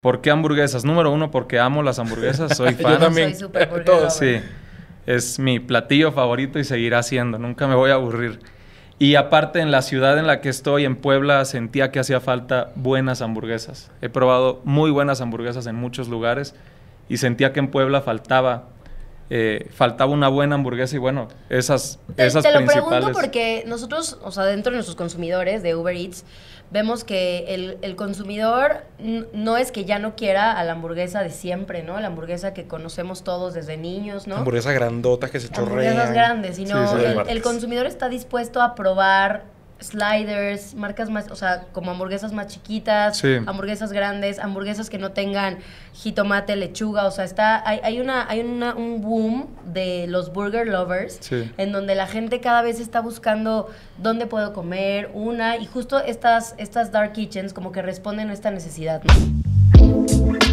¿Por qué hamburguesas? Número uno, porque amo las hamburguesas, soy fan. Yo también. Todo. Sí, es mi platillo favorito y seguirá siendo, nunca me voy a aburrir. Y aparte, en la ciudad en la que estoy, en Puebla, sentía que hacía falta buenas hamburguesas. He probado muy buenas hamburguesas en muchos lugares y sentía que en Puebla faltaba eh, faltaba una buena hamburguesa y bueno, esas, te, esas te lo pregunto porque nosotros, o sea, dentro de nuestros consumidores de Uber Eats, vemos que el, consumidor no es que ya no quiera a la hamburguesa de siempre, ¿no? La hamburguesa que conocemos todos desde niños, ¿no? hamburguesa grandota que se chorrea Hamburguesas grandes, sino el consumidor está dispuesto a probar sliders, marcas más, o sea, como hamburguesas más chiquitas, hamburguesas grandes, hamburguesas que no tengan jitomate, lechuga, o sea, está hay, hay una hay un boom de los burger lovers en donde la gente cada vez está buscando dónde puedo comer, una y justo estas estas dark kitchens como que responden a esta necesidad, ¿no?